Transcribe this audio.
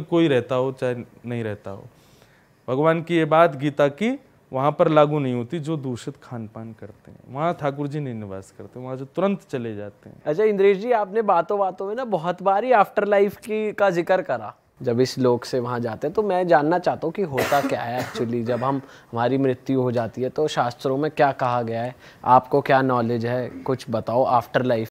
कोई रहता हो चाहे नहीं रहता हो भगवान की ये बात गीता की वहाँ पर लागू नहीं होती जो दूषित खान पान करते हैं वहाँ ठाकुर जी नहीं निवास करते वहाँ जो तुरंत चले जाते हैं अच्छा इंद्रेश जी आपने बातों बातों में ना बहुत बार ही आफ्टर लाइफ की का जिक्र करा जब इस लोक से वहाँ जाते हैं तो मैं जानना चाहता हूँ कि होता क्या है एक्चुअली जब हम हमारी मृत्यु हो जाती है तो शास्त्रों में क्या कहा गया है आपको क्या नॉलेज है कुछ बताओ आफ्टर लाइफ